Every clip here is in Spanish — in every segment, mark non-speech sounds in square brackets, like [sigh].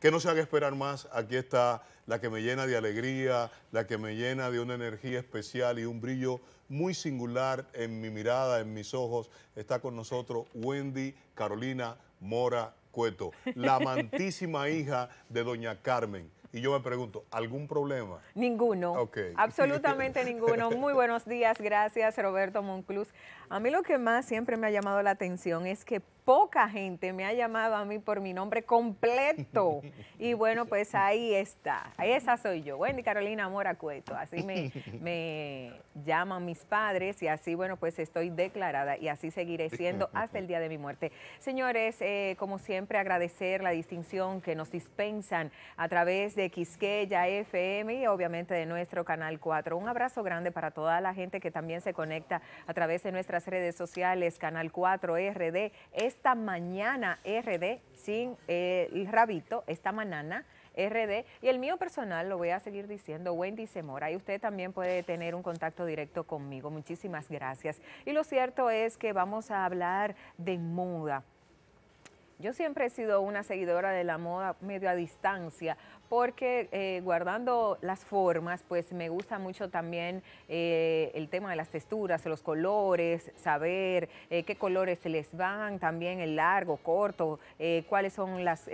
que no se haga esperar más. Aquí está la que me llena de alegría, la que me llena de una energía especial y un brillo muy singular en mi mirada, en mis ojos. Está con nosotros Wendy Carolina Mora Cueto, la amantísima [laughs] hija de doña Carmen. Y yo me pregunto, ¿algún problema? Ninguno. Absolutamente ninguno. Muy buenos días, gracias Roberto Moncluz. A mí lo que más siempre me ha llamado la atención es que poca gente me ha llamado a mí por mi nombre completo. [laughs] Y bueno, pues ahí está. Ahí esa soy yo, Wendy Carolina Mora Cueto. Así me, [laughs] me llaman mis padres y así, bueno, pues estoy declarada y así seguiré siendo hasta el día de mi muerte. Señores, eh, como siempre, agradecer la distinción que nos dispensan a través de Quisqueya FM y obviamente de nuestro canal 4. Un abrazo grande para toda la gente que también se conecta a través de nuestras redes sociales, Canal 4 RD. Este esta mañana RD, sin eh, el rabito, esta mañana RD. Y el mío personal, lo voy a seguir diciendo, Wendy Semora. Y usted también puede tener un contacto directo conmigo. Muchísimas gracias. Y lo cierto es que vamos a hablar de moda. Yo siempre he sido una seguidora de la moda medio a distancia, porque eh, guardando las formas, pues me gusta mucho también eh, el tema de las texturas, los colores, saber eh, qué colores se les van, también el largo, corto, cuáles son las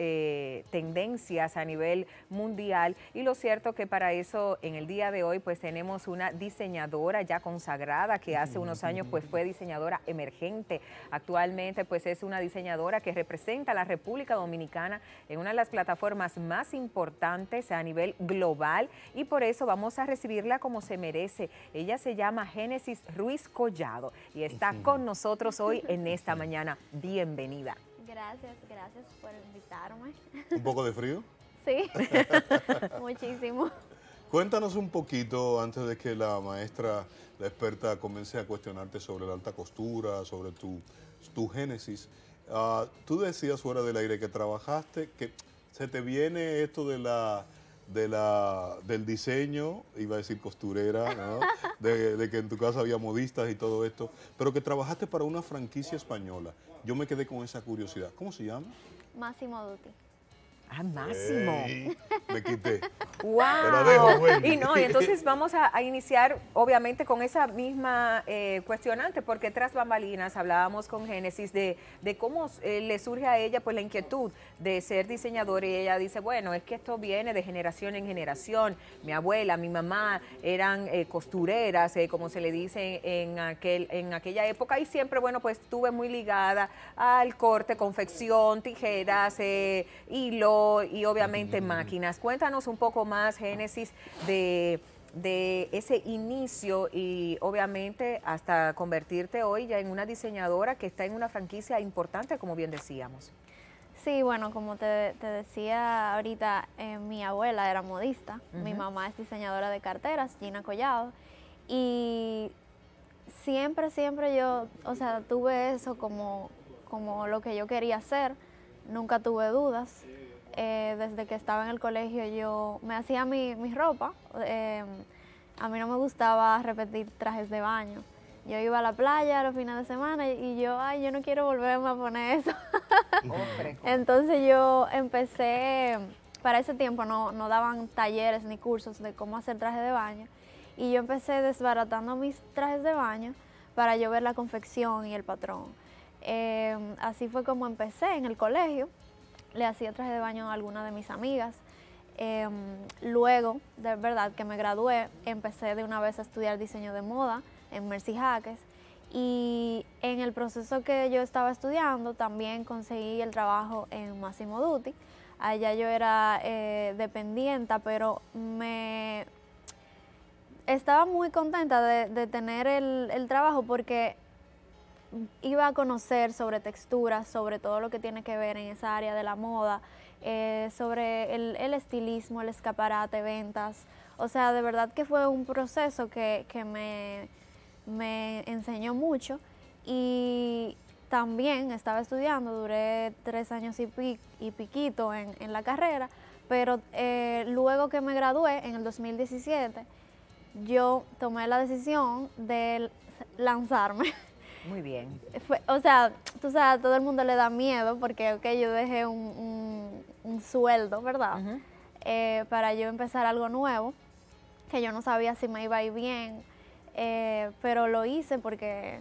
tendencias a nivel mundial. Y lo cierto que para eso en el día de hoy pues tenemos una diseñadora ya consagrada que hace unos años pues fue diseñadora emergente. Actualmente pues es una diseñadora que representa a la República Dominicana en una de las plataformas más importantes a nivel global y por eso vamos a recibirla como se merece. Ella se llama Génesis Ruiz Collado y está con nosotros hoy [laughs] en esta mañana. Bienvenida. Gracias, gracias por invitarme. ¿Un poco de frío? [laughs] Sí, [laughs] muchísimo. Cuéntanos un poquito antes de que la maestra, la experta, comience a cuestionarte sobre la alta costura, sobre tu, tu génesis. Ah, tú decías fuera del aire que trabajaste, que se te viene esto de la de la, del diseño, iba a decir costurera, ¿no? [laughs] de, que en tu casa había modistas y todo esto, pero que trabajaste para una franquicia española. Yo me quedé con esa curiosidad. ¿Cómo se llama? Máximo Dutti. Ah, máximo. quité. ¡Wow! Y no, entonces vamos a, iniciar, obviamente, con esa misma eh, cuestionante, porque tras bambalinas hablábamos con Génesis de, cómo eh, le surge a ella pues la inquietud de ser diseñadora y ella dice, bueno, es que esto viene de generación en generación. Mi abuela, mi mamá eran eh, costureras, como se le dice en, aquel, en aquella época, y siempre, bueno, pues estuve muy ligada al corte, confección, tijeras, hilo y obviamente máquinas. Cuéntanos un poco más, Génesis, de, ese inicio y obviamente hasta convertirte hoy ya en una diseñadora que está en una franquicia importante, como bien decíamos. Sí, bueno, como te, decía ahorita, eh, mi abuela era modista, mi mamá es diseñadora de carteras, Gina Collado, y siempre, siempre yo, o sea, tuve eso como, como lo que yo quería hacer, nunca tuve dudas, eh, desde que estaba en el colegio yo me hacía mi, ropa. Em, a mí no me gustaba repetir trajes de baño. Yo iba a la playa los fines de semana y yo, ay, yo no quiero volverme a poner eso. [laughs] Entonces yo empecé, para ese tiempo no, daban talleres ni cursos de cómo hacer trajes de baño. Y yo empecé desbaratando mis trajes de baño para yo ver la confección y el patrón. Em, así fue como empecé en el colegio le hacía traje de baño a alguna de mis amigas. Em, luego, de verdad, que me gradué, empecé de una vez a estudiar diseño de moda en Mercy Jaques y en el proceso que yo estaba estudiando también conseguí el trabajo en Massimo Dutti. Allá yo era dependiente eh, dependienta, pero me estaba muy contenta de, tener el trabajo porque iba a conocer sobre texturas, sobre todo lo que tiene que ver en esa área de la moda, eh, sobre el, estilismo, el escaparate, ventas. O sea, de verdad que fue un proceso que, que me, me enseñó mucho y también estaba estudiando, duré tres años y, y piquito en, en, la carrera, pero eh, luego que me gradué en el 2017, yo tomé la decisión de lanzarme. [laughs] Muy bien. o sea, tú sabes, todo el mundo le da miedo porque yo dejé un, sueldo, ¿verdad? Eh, para yo empezar algo nuevo, que yo no sabía si me iba a ir bien, eh, pero lo hice porque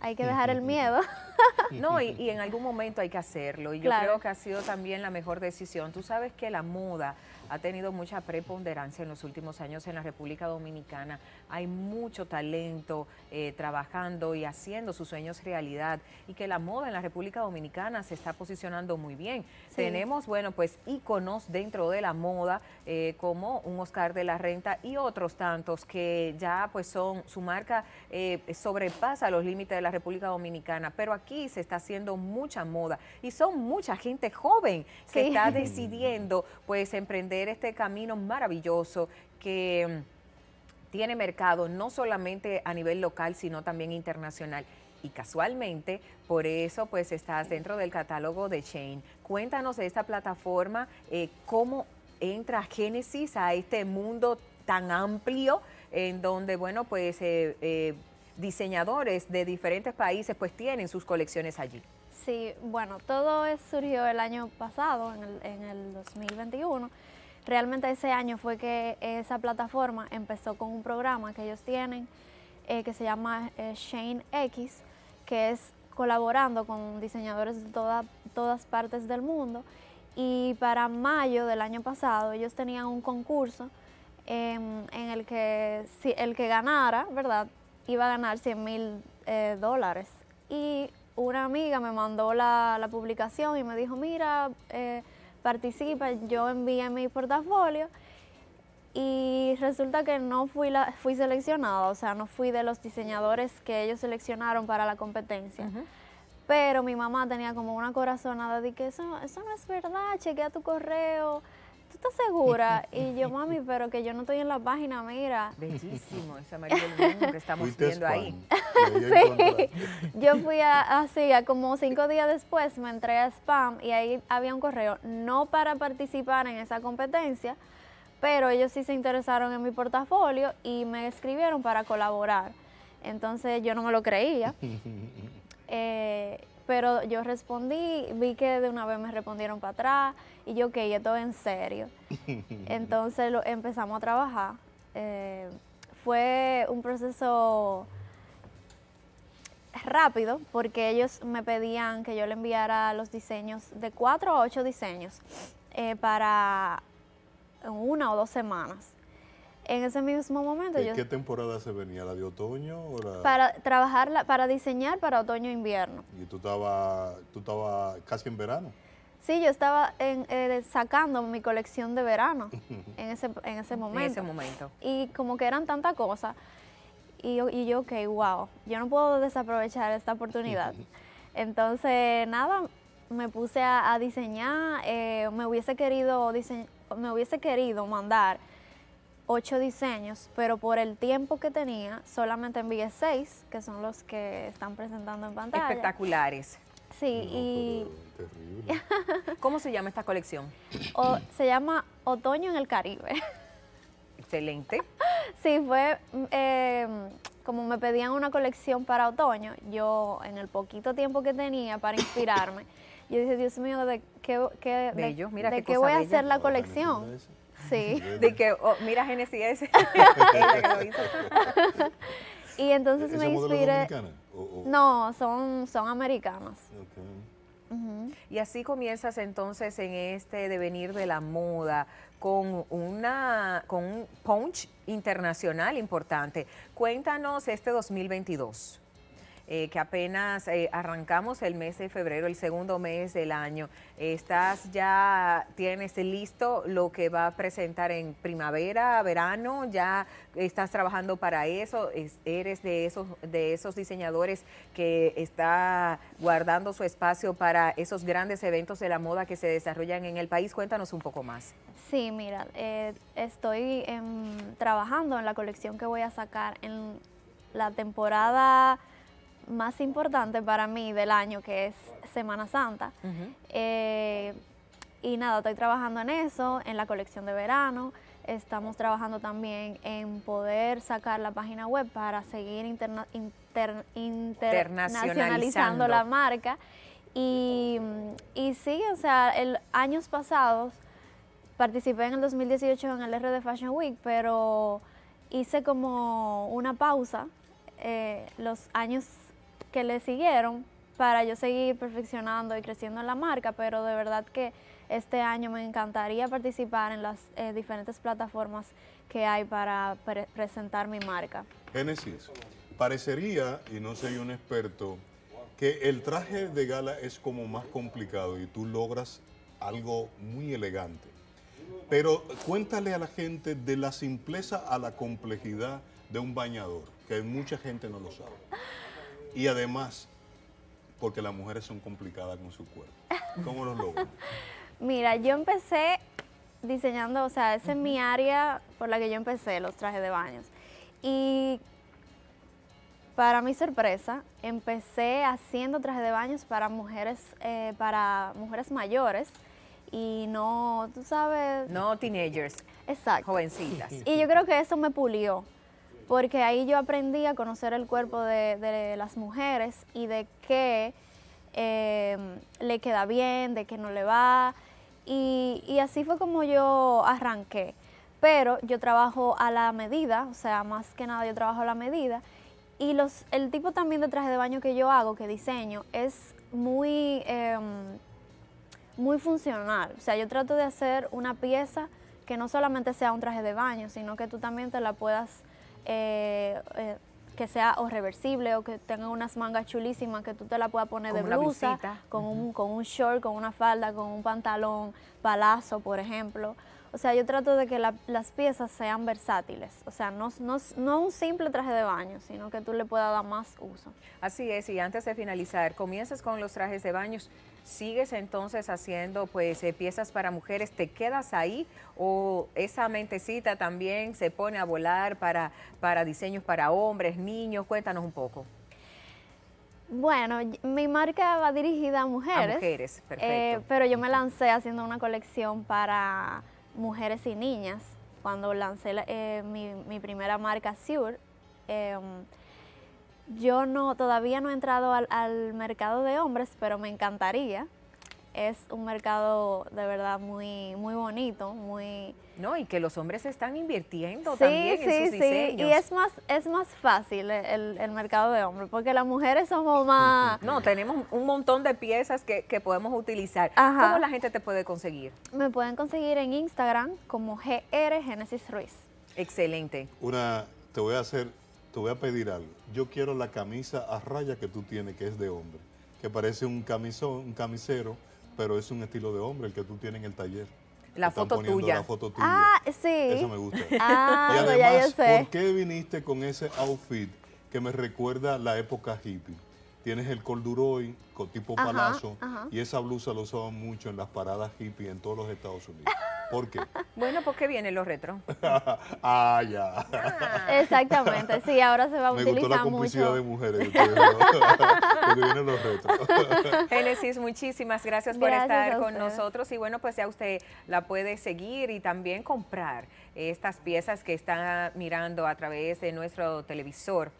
hay que dejar el miedo. [laughs] no, y, en algún momento hay que hacerlo. Y yo creo que ha sido también la mejor decisión. Tú sabes que la moda ha tenido mucha preponderancia en los últimos años en la República Dominicana. Hay mucho talento eh, trabajando y haciendo sus sueños realidad y que la moda en la República Dominicana se está posicionando muy bien. Tenemos, bueno, pues íconos dentro de la moda eh, como un Oscar de la Renta y otros tantos que ya pues son, su marca eh, sobrepasa los límites de la República Dominicana, pero aquí se está haciendo mucha moda y son mucha gente joven que está [laughs] decidiendo pues emprender este camino maravilloso que mm, tiene mercado no solamente a nivel local, sino también internacional. Y casualmente, por eso pues estás dentro del catálogo de Chain. Cuéntanos de esta plataforma, eh, cómo entra Génesis a este mundo tan amplio en donde, bueno, pues eh, eh, diseñadores de diferentes países pues tienen sus colecciones allí. Sí, bueno, todo es surgió el año pasado, en el, en el 2021 Realmente ese año fue que esa plataforma empezó con un programa que ellos tienen eh, que se llama eh, Shane X, que es colaborando con diseñadores de todas partes del mundo. Y para mayo del año pasado ellos tenían un concurso em, en el que si el que ganara, ¿verdad? Iba a ganar 100 mil eh, dólares. Y una amiga me mandó la, publicación y me dijo, mira, participa, yo envié mi portafolio y resulta que no fui, la, fui seleccionada, o sea, no fui de los diseñadores que ellos seleccionaron para la competencia. Pero mi mamá tenía como una corazonada de que eso, eso no es verdad, chequea tu correo. ¿Tú estás segura? [laughs] Y yo, mami, pero que yo no estoy en la página, mira. Bellísimo, [laughs] esa María que estamos viendo ahí. [laughs] [laughs] sí, yo fui a, así, como cinco días después me entré a spam y ahí había un correo, no para participar en esa competencia, pero ellos sí se interesaron en mi portafolio y me escribieron para colaborar. Entonces yo no me lo creía. [laughs] Eh, pero yo respondí, vi que de una vez me respondieron para atrás y yo, ok, esto en serio. [laughs] Entonces empezamos a trabajar. Eh, fue un proceso rápido porque ellos me pedían que yo le enviara los diseños de cuatro a ocho diseños eh, para una o dos semanas. En ese mismo momento ¿En ¿Qué temporada se venía? ¿La de otoño Para trabajar, para diseñar para otoño-invierno. e ¿Y tú estabas estaba casi en verano? Sí, yo estaba eh, sacando mi colección de verano [laughs] en ese, momento. En ese momento. Y como que eran tantas cosas y yo, y yo, ok, wow, yo no puedo desaprovechar esta oportunidad. [laughs] Entonces, nada, me puse a, diseñar, eh, me, hubiese querido me hubiese querido mandar ocho diseños, pero por el tiempo que tenía, solamente envié seis, que son los que están presentando en pantalla. Espectaculares. Sí, y... [laughs] ¿Cómo se llama esta colección? se llama Otoño en el Caribe. Excelente. [laughs] [laughs] sí, fue mm, em, como me pedían una colección para otoño, yo en el poquito tiempo que tenía para inspirarme, yo dije, Dios mío, ¿de qué, de, qué, voy a hacer la colección? [laughs] Sí. De que, oh, mira Genesis [laughs] y entonces ¿E-, me inspiré. No, son, son americanas. Y así comienzas entonces en este devenir de la moda con, una, con un punch internacional importante. Cuéntanos este 2022. Eh, que apenas eh, arrancamos el mes de febrero, el segundo mes del año. ¿Estás ya, tienes listo lo que va a presentar en primavera, verano? ¿Ya estás trabajando para eso? ¿Eres de esos, de esos diseñadores que está guardando su espacio para esos grandes eventos de la moda que se desarrollan en el país? Cuéntanos un poco más. Sí, mira, eh, estoy em, trabajando en la colección que voy a sacar en la temporada más importante para mí del año, que es Semana Santa. Eh, y nada, estoy trabajando en eso, en la colección de verano. Estamos trabajando también en poder sacar la página web para seguir internacionalizando la marca. Y, y sí, o sea, el, años pasados participé en el 2018 en el RD Fashion Week, pero hice como una pausa eh, los años que le siguieron para yo seguir perfeccionando y creciendo en la marca, pero de verdad que este año me encantaría participar en las eh, diferentes plataformas que hay para presentar mi marca. Génesis, parecería, y no soy un experto, que el traje de gala es como más complicado y tú logras algo muy elegante. Pero cuéntale a la gente de la simpleza a la complejidad de un bañador, que mucha gente no lo sabe. Y además, porque las mujeres son complicadas con su cuerpo. ¿Cómo los logran? [laughs] Mira, yo empecé diseñando, o sea, esa es mi área por la que yo empecé, los trajes de baños. Y para mi sorpresa, empecé haciendo trajes de baños para mujeres, eh, para mujeres mayores y no, tú sabes... No teenagers. Exacto. Jovencitas. Y yo creo que eso me pulió porque ahí yo aprendí a conocer el cuerpo de, las mujeres y de qué em, le queda bien, de qué no le va, y, así fue como yo arranqué. Pero yo trabajo a la medida, o sea, más que nada yo trabajo a la medida, y los, el tipo también de traje de baño que yo hago, que diseño, es muy, em, muy funcional. O sea, yo trato de hacer una pieza que no solamente sea un traje de baño, sino que tú también te la puedas eh, eh, que sea o reversible o que tenga unas mangas chulísimas que tú te la puedas poner de blusa, con, con un short, con una falda, con un pantalón, palazo, por ejemplo. O sea, yo trato de que las piezas sean versátiles, o sea, no, un simple traje de baño, sino que tú le puedas dar más uso. Así es, y antes de finalizar, comienzas con los trajes de baños, sigues entonces haciendo pues eh, piezas para mujeres, ¿te quedas ahí o esa mentecita también se pone a volar para, para diseños para hombres, niños? Cuéntanos un poco. Bueno, mi marca va dirigida a mujeres. A mujeres, eh, perfecto. pero yo me lancé haciendo una colección para mujeres y niñas. Cuando lancé eh, mi, mi, primera marca Sure, em, yo no, todavía no he entrado al mercado de hombres, pero me encantaría es un mercado de verdad muy, muy bonito, muy... No, y que los hombres están invirtiendo también en sus sí. diseños. Y es más, es más fácil el, mercado de hombres, porque las mujeres somos [laughs] más... No, tenemos un montón de piezas que, podemos utilizar. ¿Cómo la gente te puede conseguir? Me pueden conseguir en Instagram como GR Genesis Ruiz. Excelente. Una, te voy a hacer, te voy a pedir algo. Yo quiero la camisa a raya que tú tienes, que es de hombre, que parece un camisón, un camisero, pero es un estilo de hombre el que tú tienes en el taller. La foto tuya. La foto Ah, sí. Eso me gusta. [laughs] Ah, y además, ¿por qué viniste con ese outfit que me recuerda la época hippie? Tienes el corduroy con tipo palazo y esa blusa lo usaban mucho en las paradas hippie en todos los Estados Unidos. ¿Por qué? [laughs] Bueno, porque vienen los retro. [laughs] ah, ya. Ah. Exactamente, sí, ahora se va a utilizar gustó la complicidad mucho. de mujeres. [laughs] vienen los retro. Génesis, muchísimas gracias por estar con nosotros. Y bueno, pues ya usted la puede seguir y también comprar estas piezas que está mirando a través de nuestro televisor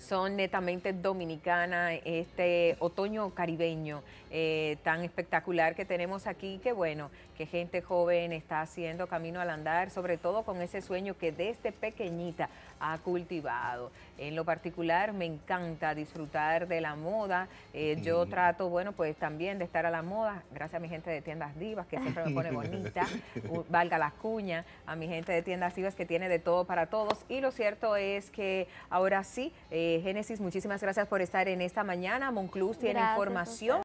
son netamente dominicanas, este otoño caribeño eh, tan espectacular que tenemos aquí, que bueno, que gente joven está haciendo camino al andar, sobre todo con ese sueño que desde pequeñita ha cultivado. En lo particular me encanta disfrutar de la moda, eh, yo trato, bueno, pues también de estar a la moda, gracias a mi gente de tiendas divas que siempre me pone bonita, [laughs] valga las cuñas, a mi gente de tiendas divas que tiene de todo para todos y lo cierto es que ahora sí... Eh, Génesis, muchísimas gracias por estar en esta mañana. Monclus tiene información.